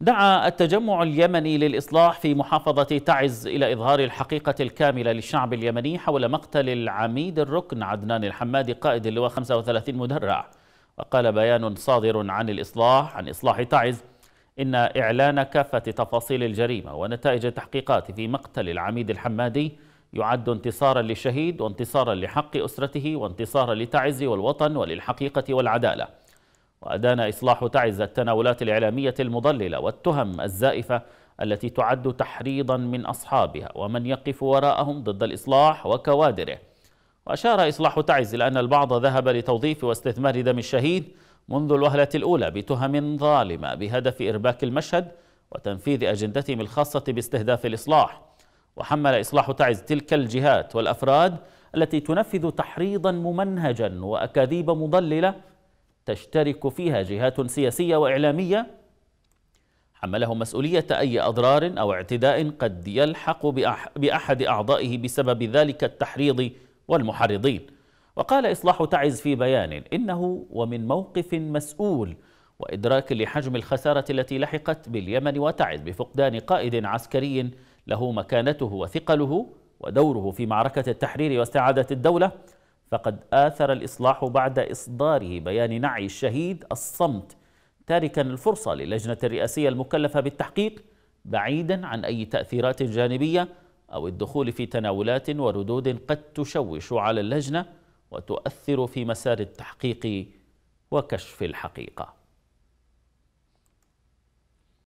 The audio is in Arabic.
دعا التجمع اليمني للإصلاح في محافظة تعز إلى إظهار الحقيقة الكاملة للشعب اليمني حول مقتل العميد الركن عدنان الحمادي قائد اللواء 35 مدرع وقال بيان صادر عن الإصلاح عن إصلاح تعز إن إعلان كافة تفاصيل الجريمة ونتائج التحقيقات في مقتل العميد الحمادي يعد انتصارا للشهيد وانتصارا لحق أسرته وانتصارا لتعز والوطن وللحقيقة والعدالة وأدان إصلاح تعز التناولات الإعلامية المضللة والتهم الزائفة التي تعد تحريضا من أصحابها ومن يقف وراءهم ضد الإصلاح وكوادره وأشار إصلاح تعز إلى أن البعض ذهب لتوظيف واستثمار دم الشهيد منذ الوهلة الأولى بتهم ظالمة بهدف إرباك المشهد وتنفيذ أجندتهم الخاصة باستهداف الإصلاح وحمل إصلاح تعز تلك الجهات والأفراد التي تنفذ تحريضا ممنهجا وأكاذيب مضللة تشترك فيها جهات سياسية وإعلامية حملهم مسؤولية أي أضرار أو اعتداء قد يلحق بأحد أعضائه بسبب ذلك التحريض والمحرضين وقال إصلاح تعز في بيان إنه ومن موقف مسؤول وإدراك لحجم الخسارة التي لحقت باليمن وتعز بفقدان قائد عسكري له مكانته وثقله ودوره في معركة التحرير واستعادة الدولة فقد آثر الإصلاح بعد إصداره بيان نعي الشهيد الصمت تاركا الفرصة للجنة الرئاسية المكلفة بالتحقيق بعيدا عن أي تأثيرات جانبية أو الدخول في تناولات وردود قد تشوش على اللجنة وتؤثر في مسار التحقيق وكشف الحقيقه